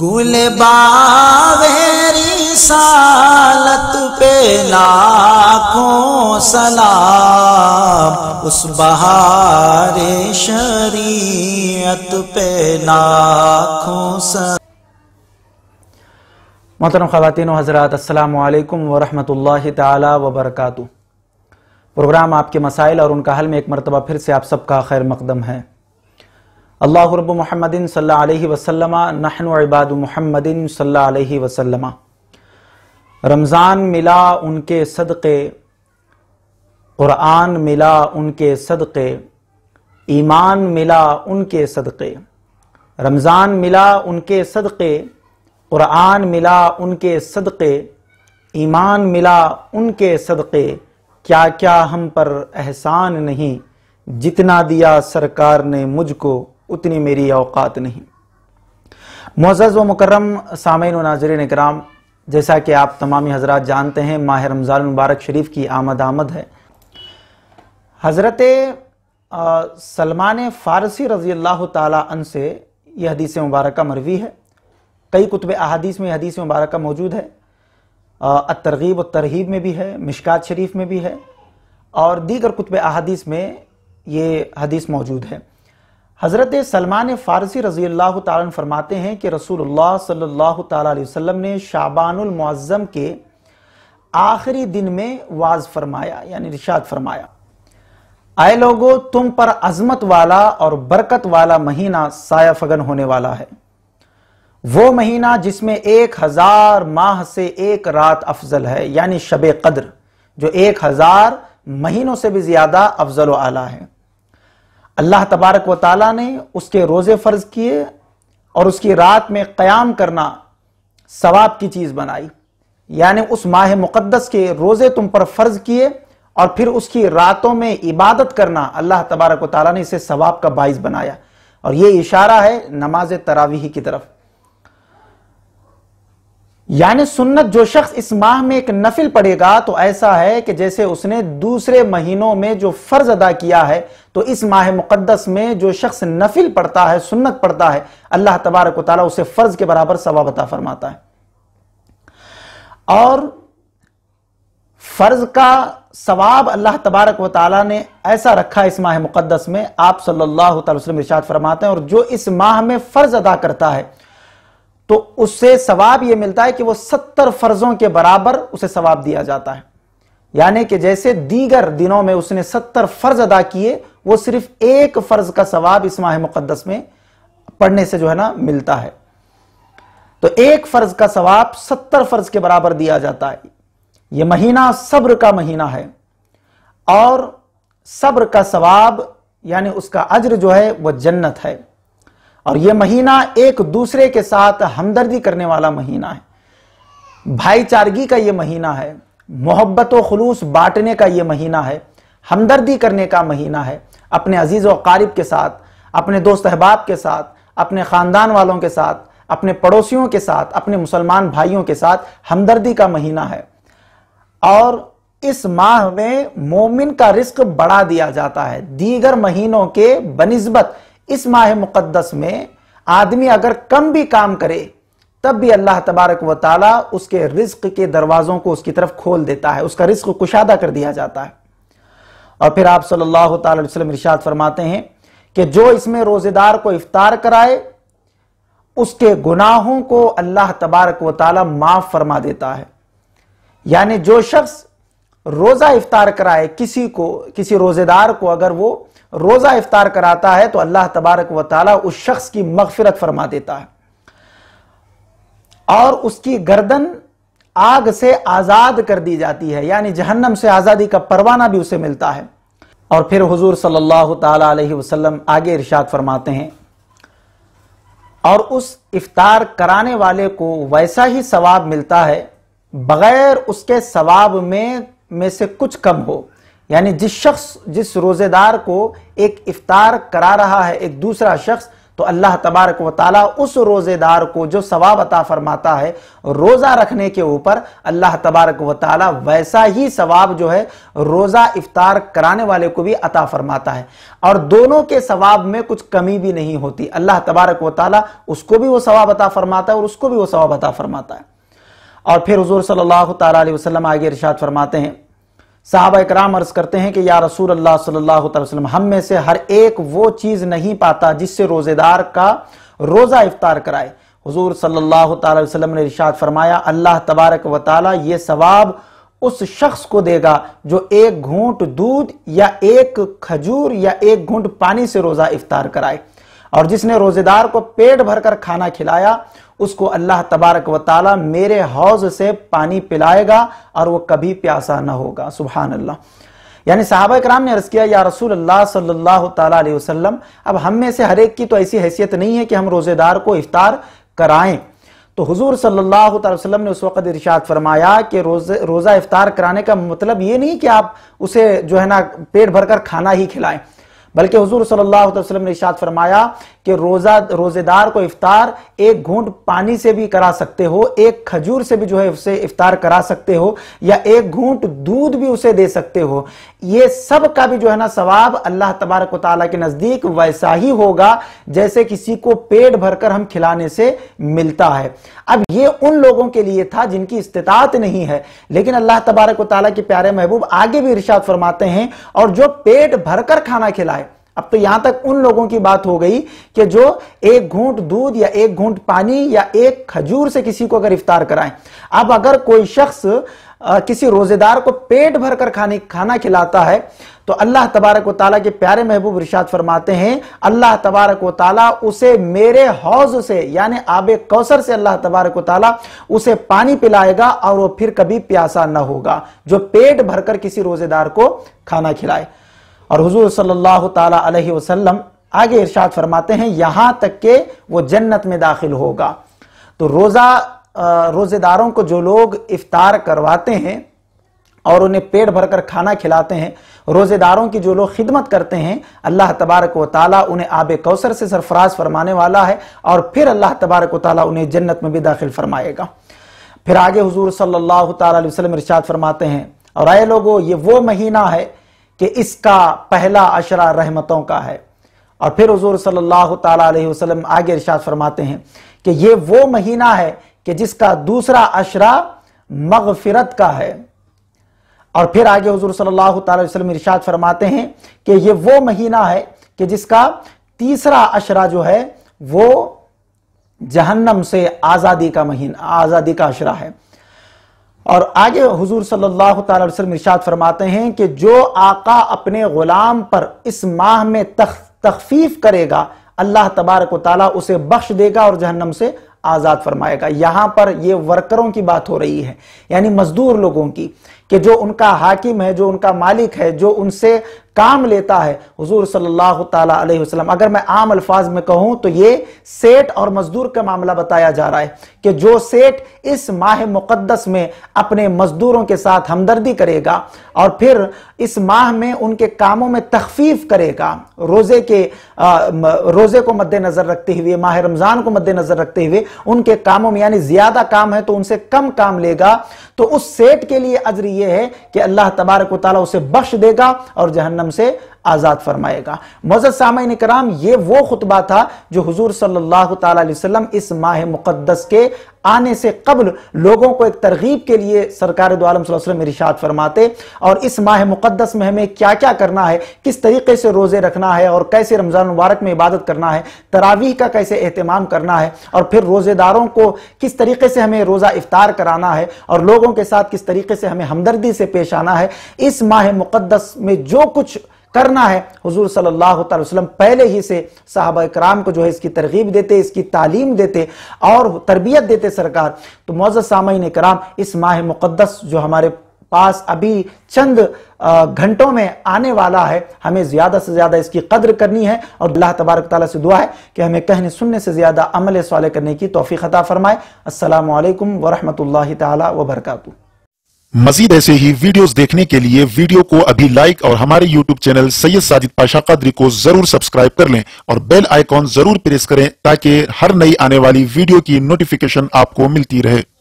गुल बावेरी सालत पे लाखों सलाम उस बहार शरीयत पे लाखों सलाम मोहतरम ख़वातिन हज़रात अल्लाम वरहमल ताली वबरक प्रोग्राम आपके मसाइल और उनका हल में एक मरतबा फिर से आप सबका खैर मकदम है अल्लाह रब महमदिन सल्ला वसलम नहन इबाद महमदिन सल्ला वसलम रमज़ान मिला उनके सदक़े क़ुरान मिला उनके सदक़े ईमान मिला उनके सदक़े रमज़ान मिला उनके सदक़े क़ुरान मिला उनके सदक़े ईमान मिला उनके सदक़े क्या क्या हम पर एहसान नहीं जितना दिया सरकार ने मुझको उतनी मेरी अवकात नहीं मोजज़ व मुकर्रम सामिन नाजरन कराम जैसा कि आप तमामी हजरात जानते हैं माह रमज़ान मुबारक शरीफ की आमद आमद है हज़रत सलमान फ़ारसी रज़ी अल्लाह तन से यह हदीस मुबारक मरवी है कई कुतब अहादीस में हदीस मुबारक मौजूद है तरगीब और तरहीब में भी है मिशकात शरीफ में भी है और दीगर कुतब अहादीस में ये हदीस मौजूद है हज़रत सलमान फ़ारसी रज़ी अल्लाह फरमाते हैं कि रसूलुल्लाह सल्लल्लाहु अलैहि वसल्लम ने मुअज़्ज़म के आखिरी दिन में वाज फरमाया यानी रिशात फरमाया आए लोगो तुम पर अजमत वाला और बरकत वाला महीना साया फगन होने वाला है वो महीना जिसमें एक हजार माह से एक रात अफजल है यानी शब कद्र जो एक हजार महीनों से भी ज्यादा अफजल आला है अल्लाह तबारक व ताला ने उसके रोज़े फ़र्ज़ किए और उसकी रात में क्याम करना सवाब की चीज़ बनाई यानी उस माह मुक़दस के रोज़े तुम पर फ़र्ज़ किए और फिर उसकी रातों में इबादत करना अल्लाह तबारक व ने इसे सवाब का बाइस बनाया और ये इशारा है नमाज तरावीही की तरफ यानी सुन्नत जो शख्स इस माह में एक नफिल पड़ेगा तो ऐसा है कि जैसे उसने दूसरे महीनों में जो फर्ज अदा किया है तो इस माह मुकद्दस में जो शख्स नफिल पड़ता है सुन्नत पड़ता है अल्लाह तबारक ताली उसे फर्ज के बराबर सवाबता फरमाता है और फर्ज का सवाब अल्लाह तबारक व ताली ने ऐसा रखा इस माह मुकद्दस में आप सल्लल्लाहु अलैहि वसल्लम इरशाद फरमाते हैं और जो इस माह में फर्ज अदा करता है तो उससे सवाब यह मिलता है कि वह सत्तर फर्जों के बराबर उसे सवाब दिया जाता है यानी कि जैसे दीगर दिनों में उसने सत्तर फर्ज अदा किए वो सिर्फ एक फर्ज का सवाब इस माह मुकदस में पढ़ने से जो है ना मिलता है तो एक फर्ज का सवाब सत्तर फर्ज के बराबर दिया जाता है यह महीना सब्र का महीना है और सब्र का सवाब यानी उसका अज्र जो है वह जन्नत है और यह महीना एक दूसरे के साथ हमदर्दी करने वाला महीना है भाईचारगी का यह महीना है मोहब्बत व खलूस बांटने का यह महीना है हमदर्दी करने का महीना है अपने अजीज़ वकारीब के साथ अपने दोस्त अहबाब के साथ अपने ख़ानदान वालों के साथ अपने पड़ोसियों के साथ अपने मुसलमान भाइयों के साथ हमदर्दी का महीना है और इस माह में मोमिन का रिस्क बढ़ा दिया जाता है दीगर महीनों के बनस्बत इस माह मुकद्दस में आदमी अगर कम भी काम करे तब भी अल्लाह तबारक व ताला उसके रिस्क के दरवाजों को उसकी तरफ खोल देता है उसका रिस्क कुशादा कर दिया जाता है और फिर आप सल्लल्लाहु अलैहि वसल्लम इरशाद फरमाते हैं कि जो इसमें रोजेदार को इफ्तार कराए उसके गुनाहों को अल्लाह तबारक व ताला माफ फरमा देता है यानी जो शख्स रोजा इफ्तार कराए किसी को किसी रोजेदार को अगर वो रोज़ा इफ्तार कराता है तो अल्लाह तबारक व उस शख्स की मगफिरत फरमा देता है और उसकी गर्दन आग से आज़ाद कर दी जाती है यानी जहन्नम से आज़ादी का परवाना भी उसे मिलता है और फिर हुजूर सल्लल्लाहु अलैहि वसल्लम आगे इरशाद फरमाते हैं और उस इफ्तार कराने वाले को वैसा ही सवाब मिलता है बगैर उसके सवाब में में से कुछ कम हो यानी जिस शख्स जिस रोज़ेदार को एक इफ्तार करा रहा है एक दूसरा शख्स तो अल्लाह तबारक व उस रोज़ेदार को जो सवाब अता फरमाता है रोज़ा रखने के ऊपर अल्लाह तबारक व वैसा ही सवाब जो है रोज़ा इफ्तार कराने वाले को भी अता फरमाता है और दोनों के सवाब में कुछ कमी भी नहीं होती अल्लाह तबारक व उसको भी वो सवाब अता फरमाता है और उसको भी वो सवाब अता फरमाता है और फिर हजूर सल्ला वसलम आगे इर्शाद फरमाते हैं साहब कराम अर्ज करते हैं कि या रसूल अल्लाह सल्लल्लाहु अलैहि वसल्लम हम में से हर एक वो चीज़ नहीं पाता जिससे रोज़ेदार का रोज़ा इफ्तार कराए हुजूर सल्लल्लाहु अलैहि वसल्लम ने इरशाद फरमाया अल्लाह तबारक व ताली ये सवाब उस शख्स को देगा जो एक घूंट दूध या एक खजूर या एक घूंट पानी से रोज़ा इफ्तार कराए और जिसने रोज़ेदार को पेट भरकर खाना खिलाया उसको अल्लाह तबारक व मेरे हौज से पानी पिलाएगा और वो कभी प्यासा ना होगा सुबहान अल्लाह यानी साहबा कराम ने अर्ज़ किया या रसूल अल्लाह सल्लल्लाहु अलैहि वसल्लम अब हम में से हर एक की तो ऐसी हैसियत नहीं है कि हम रोज़ेदार को इफ्तार कराएं तो हुजूर सल्लल्लाहु अलैहि वसल्लम ने उस वक़्त इरशाद फरमाया कि रोज़े रोज़ा इफ्तार कराने का मतलब ये नहीं कि आप उसे जो है ना पेट भरकर खाना ही खिलाएं बल्कि हजूर सल्लाम ने इशाद फरमाया कि रोजा रोजेदार को इफ्तार एक घूंट पानी से भी करा सकते हो एक खजूर से भी जो है उसे इफ्तार करा सकते हो या एक घूंट दूध भी उसे दे सकते हो ये सब का भी जो है ना सवाब अल्लाह तबारक वाली के नजदीक वैसा ही होगा जैसे किसी को पेट भरकर हम खिलाने से मिलता है अब ये उन लोगों के लिए था जिनकी इस्तात नहीं है लेकिन अल्लाह तबारक वाली के प्यारे महबूब आगे भी इर्शाद फरमाते हैं और जो पेट भरकर खाना खिलाए अब तो यहां तक उन लोगों की बात हो गई कि जो एक घूंट दूध या एक घूंट पानी या एक खजूर से किसी को अगर इफ्तार कराएं अब अगर कोई शख्स किसी रोजेदार को पेट भरकर खाने खाना खिलाता है तो अल्लाह तबारक वाली के प्यारे महबूब रिशात फरमाते हैं अल्लाह तबारक वाली उसे मेरे हौज से यानी आब कौसर से अल्लाह तबारक वाली उसे पानी पिलाएगा और वो फिर कभी प्यासा ना होगा जो पेट भरकर किसी रोजेदार को खाना खिलाए और हुजूर सल्लल्लाहु अलैहि वसल्लम आगे इरशाद फरमाते हैं यहां तक के वो जन्नत में दाखिल होगा तो रोज़ा रोज़ेदारों को जो लोग इफ्तार करवाते हैं और उन्हें पेट भरकर खाना खिलाते हैं रोज़ेदारों की जो लोग खिदमत करते हैं अल्लाह तबारक व ताली उन्हें आब कौसर से सरफराज फरमाने वाला है और फिर अल्लाह तबारक व ताली उन्हें जन्नत में भी दाखिल फरमाएगा फिर आगे हुजूर सल्लल्लाहु अलैहि वसल्लम इरशाद फरमाते हैं और आए लोगों ये वो महीना है कि इसका पहला अशरा रहमतों का है और फिर हजूर सल्लल्लाहु अलैहि वसल्लम आगे इर्शाद फरमाते हैं कि ये वो महीना है कि जिसका दूसरा अशरा मगफिरत का है और फिर आगे हजूर सल्लल्लाहु अलैहि वसल्लम इर्शाद फरमाते हैं कि ये वो महीना है कि जिसका तीसरा अशरा जो है वो जहन्नम से आज़ादी का महीना आज़ादी का अशरा है और आगे हुजूर सल्लल्लाहु अलैहि वसल्लम इरशाद फरमाते हैं कि जो आका अपने गुलाम पर इस माह में तख, तखफीफ करेगा अल्लाह तबारक ताला उसे बख्श देगा और जहन्नम से आज़ाद फरमाएगा यहाँ पर ये वर्करों की बात हो रही है यानी मजदूर लोगों की कि जो उनका हाकिम है जो उनका मालिक है जो उनसे काम लेता है हजूर सल्लल्लाहु अलैहि वसल्लम अगर मैं आम अल्फाज में कहूं तो ये सेठ और मजदूर का मामला बताया जा रहा है कि जो सेठ इस माह मुकद्दस में अपने मजदूरों के साथ हमदर्दी करेगा और फिर इस माह में उनके कामों में तखफीफ करेगा रोजे के आ, रोजे को मद्देनजर रखते हुए माह रमजान को मद्देनजर रखते हुए उनके कामों में यानी ज्यादा काम है तो उनसे कम काम लेगा तो उस सेठ के लिए अजरी यह है कि अल्लाह तबारक उसे बख्श देगा और जहन्नम से आज़ाद फरमाएगा मज़द सामिन कराम ये वो खुतबा था जो हजूर सल्लल्लाहु अलैहि वसल्लम इस माह मुक़दस के आने से कबल लोगों को एक तरगीब के लिए सरकार दोआलम वसल्लम इरशाद फरमाते और इस माह मुक़दस में हमें क्या क्या करना है किस तरीके से रोज़े रखना है और कैसे रमज़ान मुबारक में इबादत करना है तरावीह का कैसे अहतमाम करना है और फिर रोज़ेदारों को किस तरीके से हमें रोज़ा इफ्तार कराना है और लोगों के साथ किस तरीके से हमें हमदर्दी से पेश आना है इस माह मुक़दस में जो कुछ करना है हुजूर सल्लल्लाहु अलैहि वसल्लम पहले ही से साहब कराम को जो है इसकी तरगीब देते इसकी तालीम देते और तरबियत देते सरकार तो मौजा सामीन कराम इस माह मुक़दस जो हमारे पास अभी चंद घंटों में आने वाला है हमें ज़्यादा से ज़्यादा इसकी कदर करनी है और अल्लाह तबारक ताली से दुआ है कि हमें कहने सुनने से ज़्यादा अमल सवाल करने की तोफ़ी ख़ता फ़रमाए असल वरहमल वर्का मजीद ऐसे ही वीडियोस देखने के लिए वीडियो को अभी लाइक और हमारे यूट्यूब चैनल सैयद साजिद पाशा कदरी को जरूर सब्सक्राइब कर लें और बेल आइकॉन जरूर प्रेस करें ताकि हर नई आने वाली वीडियो की नोटिफिकेशन आपको मिलती रहे